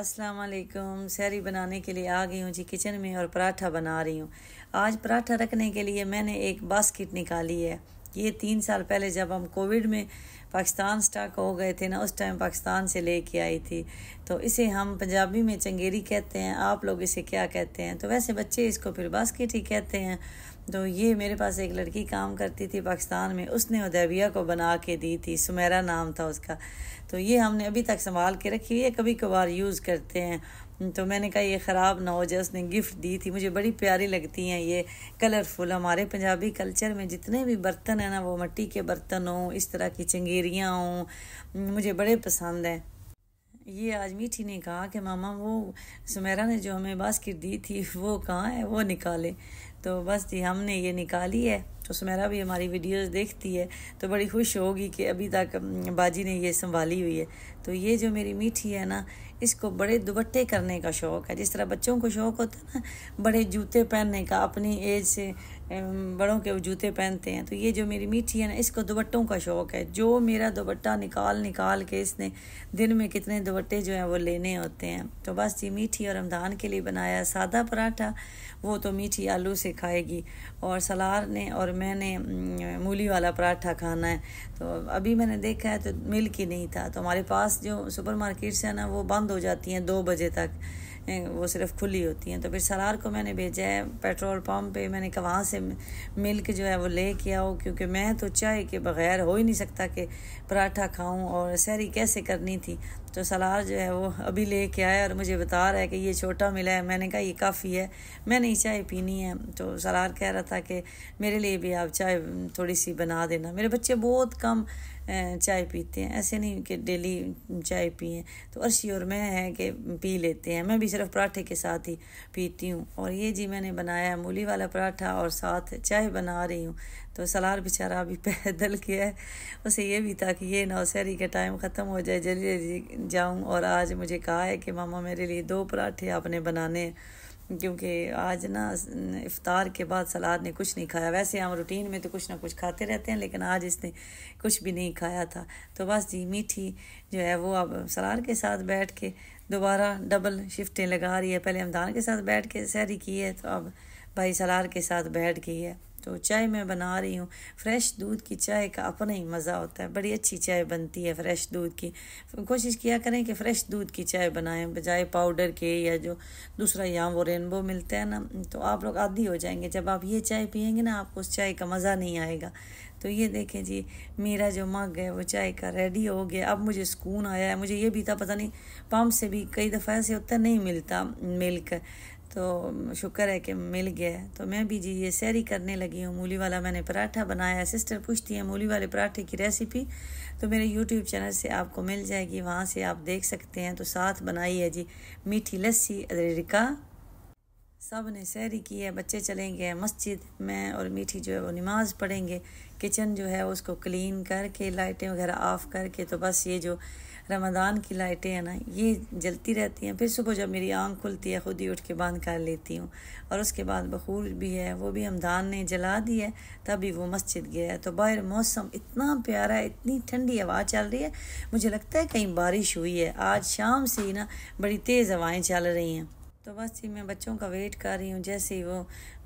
अस्सलाम वालेकुम सहरी बनाने के लिए आ गई हूँ जी किचन में और पराठा बना रही हूँ आज पराठा रखने के लिए मैंने एक बास्किट निकाली है ये तीन साल पहले जब हम कोविड में पाकिस्तान स्टाक हो गए थे ना उस टाइम पाकिस्तान से ले के आई थी तो इसे हम पंजाबी में चंगेरी कहते हैं आप लोग इसे क्या कहते हैं तो वैसे बच्चे इसको फिर बास्किट ही कहते हैं तो ये मेरे पास एक लड़की काम करती थी पाकिस्तान में उसने उदैबिया को बना के दी थी सुमेरा नाम था उसका तो ये हमने अभी तक संभाल के रखी हुई है कभी कभार यूज़ करते हैं तो मैंने कहा ये ख़राब ना हो जाए उसने गिफ्ट दी थी मुझे बड़ी प्यारी लगती हैं ये कलरफुल हमारे पंजाबी कल्चर में जितने भी बर्तन हैं ना वो मिट्टी के बर्तन हों इस तरह की चंगेरियाँ हों मुझे बड़े पसंद हैं ये आज मीठी ने कहा कि मामा वो सुमेरा ने जो हमें बास्किट दी थी वो कहाँ है वो निकाले तो बस जी हमने ये निकाली है तो सुमेरा भी हमारी वीडियोस देखती है तो बड़ी खुश होगी कि अभी तक बाजी ने ये संभाली हुई है तो ये जो मेरी मीठी है ना इसको बड़े दुपट्टे करने का शौक़ है जिस तरह बच्चों को शौक़ होता है ना बड़े जूते पहनने का अपनी एज से बड़ों के वो जूते पहनते हैं तो ये जो मेरी मीठी है ना इसको दुबट्टों का शौक़ है जो मेरा दुबट्टा निकाल निकाल के इसने दिन में कितने दुपट्टे जो हैं वो लेने होते हैं तो बस ये मीठी और रमदान के लिए बनाया सादा पराठा वो तो मीठी आलू से खाएगी और सलार ने और मैंने मूली वाला पराठा खाना है तो अभी मैंने देखा है तो मिल के नहीं था तो हमारे पास पास जो सुपर मार्केट से है ना वो बंद हो जाती हैं दो बजे तक वो सिर्फ खुली होती हैं तो फिर सरार को मैंने भेजा है पेट्रोल पम्प पे मैंने कहा वहाँ से मिल्क जो है वो ले के आओ क्योंकि मैं तो चाय के बगैर हो ही नहीं सकता कि पराठा खाऊं और सैरी कैसे करनी थी तो सलार जो है वो अभी ले के आया और मुझे बता रहा है कि ये छोटा मिला है मैंने कहा ये काफ़ी है मैंने ही चाय पीनी है तो सलार कह रहा था कि मेरे लिए भी आप चाय थोड़ी सी बना देना मेरे बच्चे बहुत कम चाय पीते हैं ऐसे नहीं कि डेली चाय पिए तो अर्शी और मैं है कि पी लेते हैं मैं भी सिर्फ पराठे के साथ ही पीती हूँ और ये जी मैंने बनाया मूली वाला पराठा और साथ चाय बना रही हूँ तो सलार बेचारा अभी पैदल के है उसे ये भी था कि ये नौसहरी का टाइम ख़त्म हो जाए जल्दी जल्दी जाऊँ और आज मुझे कहा है कि मामा मेरे लिए दो पराठे आपने बनाने हैं क्योंकि आज ना इफ़ार के बाद सलाद ने कुछ नहीं खाया वैसे हम रूटीन में तो कुछ ना कुछ खाते रहते हैं लेकिन आज इसने कुछ भी नहीं खाया था तो बस जी मीठी जो है वो अब सलाद के साथ बैठ के दोबारा डबल शिफ्टें लगा रही है पहले हमदान के साथ बैठ के सैरी की है तो अब भाई सलार के साथ बैठ गई है तो चाय मैं बना रही हूँ फ्रेश दूध की चाय का अपना ही मज़ा होता है बड़ी अच्छी चाय बनती है फ्रेश दूध की कोशिश किया करें कि फ़्रेश दूध की चाय बनाएं बजाय पाउडर के या जो दूसरा यहाँ वो रेनबो मिलता है ना तो आप लोग आदि हो जाएंगे जब आप ये चाय पियेंगे ना आपको उस चाय का मज़ा नहीं आएगा तो ये देखें जी मेरा जो मग है वो चाय का रेडी हो गया अब मुझे सुकून आया है मुझे ये भी था पता नहीं पम्प से भी कई दफ़ा ऐसे होता नहीं मिलता मिल्क तो शुक्र है कि मिल गया तो मैं भी जी ये सैरी करने लगी हूँ मूली वाला मैंने पराठा बनाया सिस्टर पूछती है मूली वाले पराठे की रेसिपी तो मेरे यूट्यूब चैनल से आपको मिल जाएगी वहाँ से आप देख सकते हैं तो साथ बनाई है जी मीठी लस्सी अदरिका सब ने सैरी की है बच्चे चलेंगे मस्जिद में और मीठी जो है वो नमाज़ पढ़ेंगे किचन जो है उसको क्लीन करके लाइटें वगैरह ऑफ़ करके तो बस ये जो रमदान की लाइटें हैं ना ये जलती रहती हैं फिर सुबह जब मेरी आँख खुलती है ख़ुद ही उठ के बंद कर लेती हूँ और उसके बाद बखूर भी है वो भी हमदान ने जला दी है तभी वो मस्जिद गया है तो बाहर मौसम इतना प्यारा है इतनी ठंडी हवा चल रही है मुझे लगता है कहीं बारिश हुई है आज शाम से ही ना बड़ी तेज़ हवाएँ चल रही हैं तो बस ही मैं बच्चों का वेट कर रही हूँ जैसे ही वो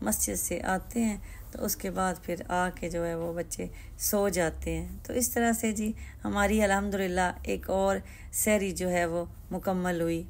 मस्जिद से आते हैं तो उसके बाद फिर आके जो है वो बच्चे सो जाते हैं तो इस तरह से जी हमारी अलहमदिल्ला एक और सैरी जो है वो मुकम्मल हुई